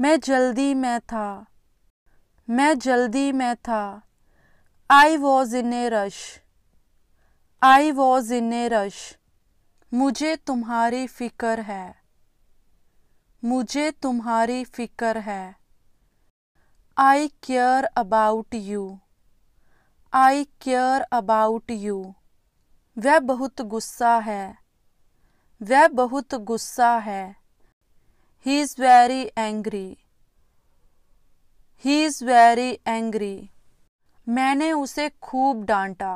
मैं जल्दी में था मैं जल्दी में था I was in a rush I was in a rush मुझे तुम्हारी फ़िक्र है मुझे तुम्हारी फ़िक्र है I care about you I care about you वह बहुत गुस्सा है वह बहुत गुस्सा है he is very angry he is very angry मैंने उसे खूब डांटा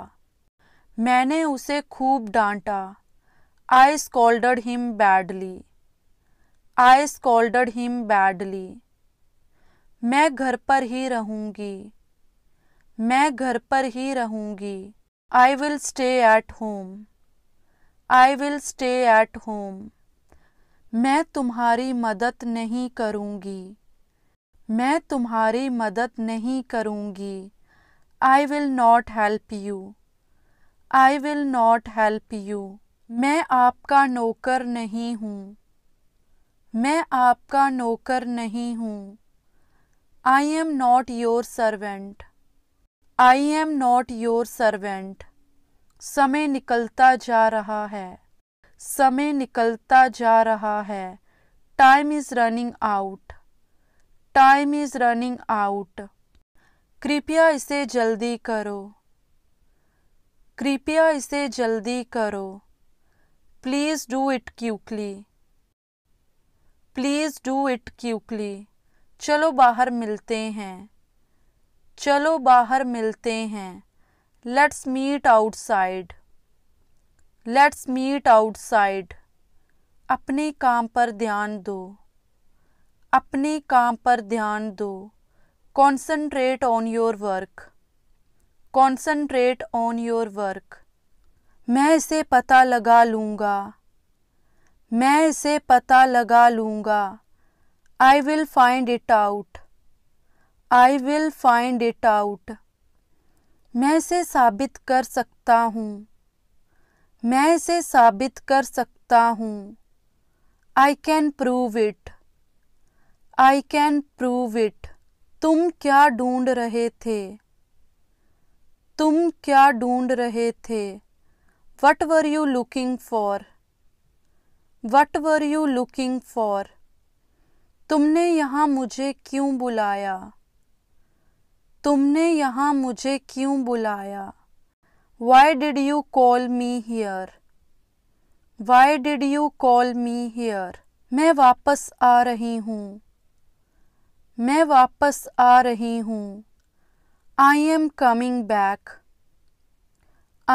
मैंने उसे खूब डांटा I scolded him badly I scolded him badly मैं घर पर ही रहूंगी मैं घर पर ही रहूंगी I will stay at home I will stay at home मैं तुम्हारी मदद नहीं करूँगी मैं तुम्हारी मदद नहीं करूँगी I will not help you I will not help you मैं आपका नौकर नहीं हूँ मैं आपका नौकर नहीं हूँ I am not your servant I am not your servant समय निकलता जा रहा है समय निकलता जा रहा है time is running out time is running out कृपया इसे जल्दी करो कृपया इसे जल्दी करो please do it quickly please do it quickly चलो बाहर मिलते हैं चलो बाहर मिलते हैं let's meet outside let's meet outside अपने काम पर ध्यान दो अपने काम पर ध्यान दो concentrate on your work concentrate on your work मैं इसे पता लगा लूँगा मैं इसे पता लगा लूँगा I will find it out I will find it out मैं इसे साबित कर सकता हूँ मैं इसे साबित कर सकता हूँ I can prove it I can prove it तुम क्या ढूंढ रहे थे तुम क्या ढूंढ रहे थे what were you looking for what were you looking for तुमने यहाँ मुझे क्यों बुलाया तुमने यहाँ मुझे क्यों बुलाया why did you call me here why did you call me here मैं वापस आ रही हूँ मैं वापस आ रही हूँ I am coming back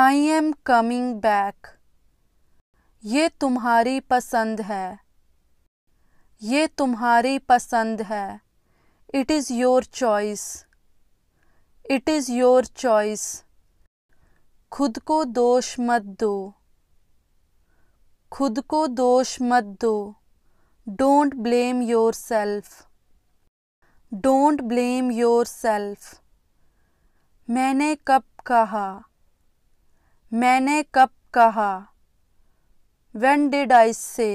I am coming back ये तुम्हारी पसंद है ये तुम्हारी पसंद है it is your choice it is your choice खुद को दोष मत दो खुद को दोष मत दो don't blame yourself don't blame yourself मैंने कब कहा मैंने कब कहा वेन डिड आई से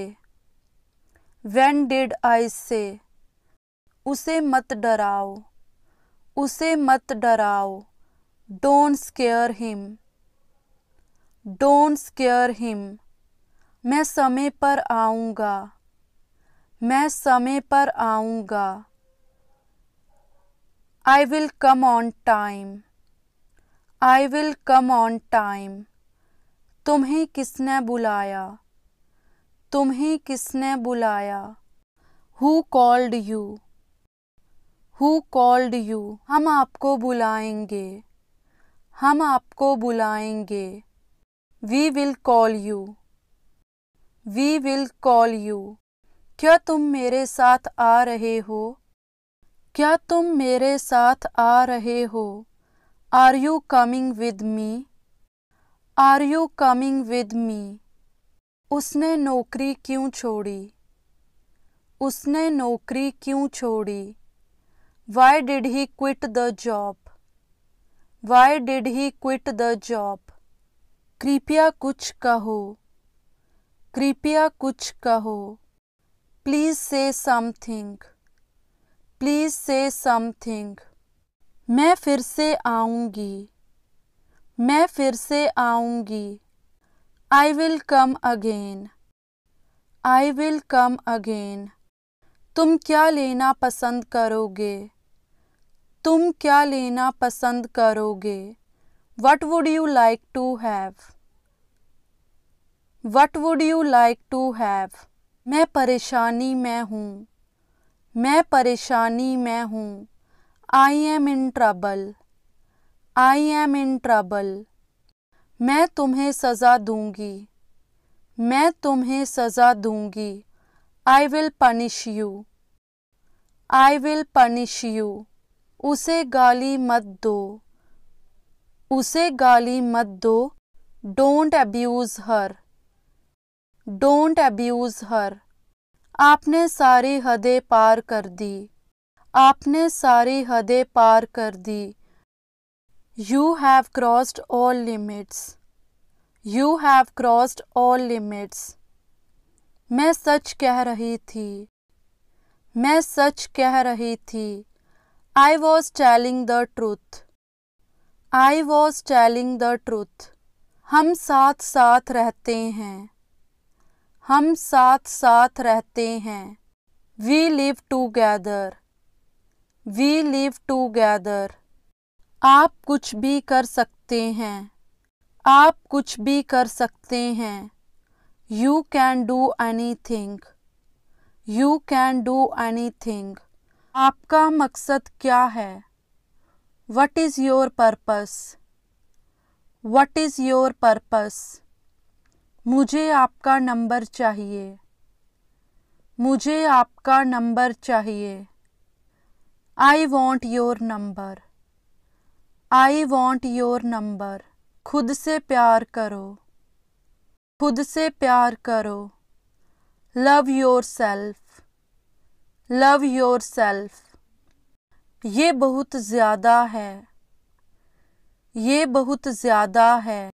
वेन डिड आई से उसे मत डराओ उसे मत डराओ don't scare him don't scare him मैं समय पर आऊँगा मैं समय पर आऊँगा I will come on time I will come on time तुम्हें किसने बुलाया तुम्हें किसने बुलाया who called you who called you हम आपको बुलाएंगे हम आपको बुलाएंगे we will call you we will call you क्या तुम मेरे साथ आ रहे हो क्या तुम मेरे साथ आ रहे हो are you coming with me are you coming with me उसने नौकरी क्यों छोड़ी उसने नौकरी क्यों छोड़ी why did he quit the job why did he quit the job कृपया कुछ कहो कृपया कुछ कहो प्लीज़ से समथिंग प्लीज़ से समथिंग मैं फिर से आऊँगी मैं फिर से आऊंगी I will come again I will come again तुम क्या लेना पसंद करोगे तुम क्या लेना पसंद करोगे what would you like to have what would you like to have मैं परेशानी में हूँ मैं परेशानी में हूँ I am in trouble I am in trouble मैं तुम्हें सज़ा दूंगी मैं तुम्हें सज़ा दूंगी I will punish you I will punish you उसे गाली मत दो उसे गाली मत दो don't abuse her don't abuse her आपने सारी हदें पार कर दी आपने सारी हदें पार कर दी you have crossed all limits you have crossed all limits मैं सच कह रही थी मैं सच कह रही थी I was telling the truth I was telling the truth हम साथ साथ रहते हैं हम साथ साथ रहते हैं we live together we live together आप कुछ भी कर सकते हैं आप कुछ भी कर सकते हैं you can do anything you can do anything आपका मकसद क्या है What is your purpose? What is your purpose? मुझे आपका नंबर चाहिए मुझे आपका नंबर चाहिए I want your number I want your number खुद से प्यार करो खुद से प्यार करो love yourself love yourself ये बहुत ज़्यादा है ये बहुत ज़्यादा है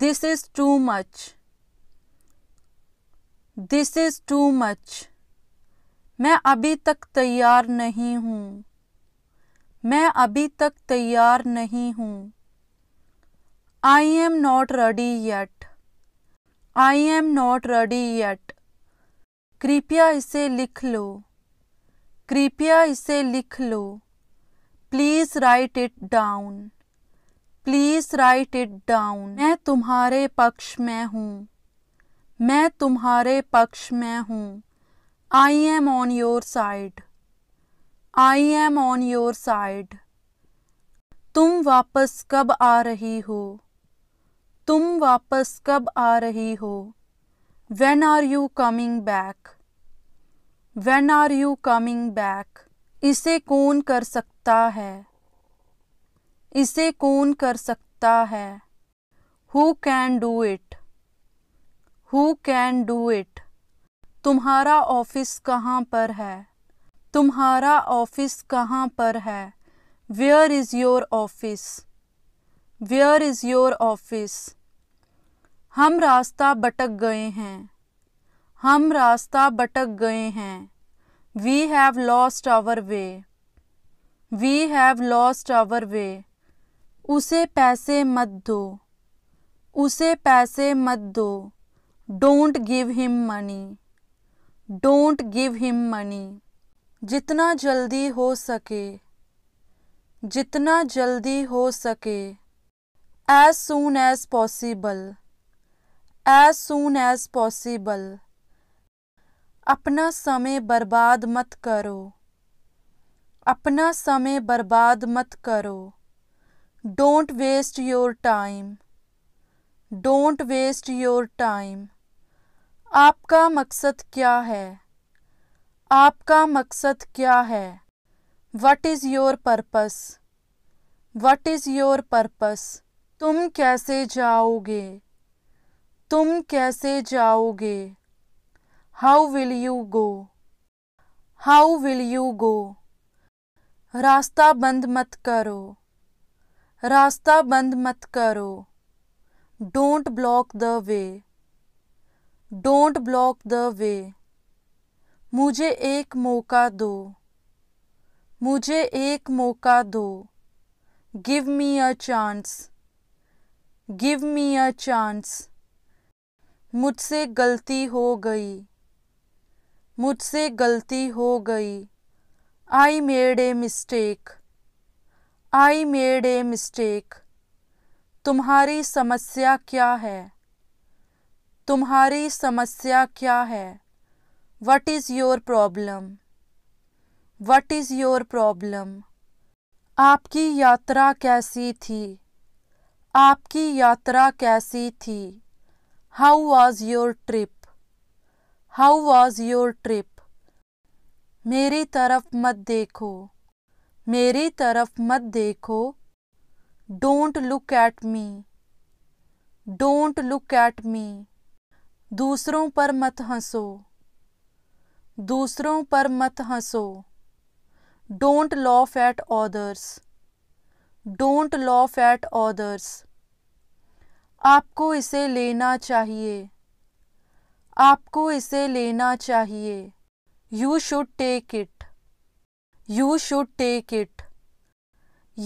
this is too much this is too much मैं अभी तक तैयार नहीं हूँ मैं अभी तक तैयार नहीं हूँ I am not ready yet I am not ready yet कृपया इसे लिख लो कृपया इसे लिख लो please write it down please write it down मैं तुम्हारे पक्ष में हूँ मैं तुम्हारे पक्ष में हूँ I am on your side I am on your side तुम वापस कब आ रही हो तुम वापस कब आ रही हो when are you coming back when are you coming back इसे कौन कर सकता है इसे कौन कर सकता है who can do it who can do it तुम्हारा ऑफिस कहाँ पर है तुम्हारा ऑफिस कहाँ पर है where is your office where is your office हम रास्ता भटक गए हैं हम रास्ता भटक गए हैं we have lost our way we have lost our way उसे पैसे मत दो उसे पैसे मत दो don't give him money don't give him money जितना जल्दी हो सके जितना जल्दी हो सके as soon as possible as soon as possible अपना समय बर्बाद मत करो अपना समय बर्बाद मत करो don't waste your time don't waste your time आपका मकसद क्या है आपका मकसद क्या है what is your purpose what is your purpose तुम कैसे जाओगे तुम कैसे जाओगे how will you go how will you go रास्ता बंद मत करो रास्ता बंद मत करो don't block the way don't block the way मुझे एक मौका दो मुझे एक मौका दो give me a chance give me a chance मुझसे गलती हो गई मुझसे गलती हो गई I made a mistake I made a mistake तुम्हारी समस्या क्या है तुम्हारी समस्या क्या है what is your problem what is your problem आपकी यात्रा कैसी थी आपकी यात्रा कैसी थी how was your trip how was your trip मेरी तरफ मत देखो मेरी तरफ मत देखो don't look at me don't look at me दूसरों पर मत हंसो दूसरों पर मत हंसो don't laugh at others don't laugh at others आपको इसे लेना चाहिए आपको इसे लेना चाहिए you should take it you should take it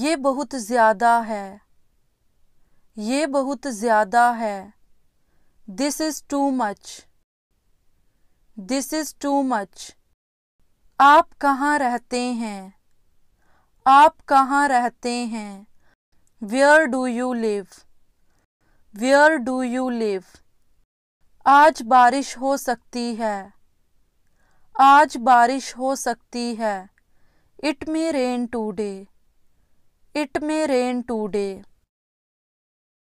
ये बहुत ज़्यादा है ये बहुत ज़्यादा है this is too much this is too much आप कहाँ रहते हैं आप कहाँ रहते हैं where do you live where do you live आज बारिश हो सकती है आज बारिश हो सकती है it may rain today it may rain today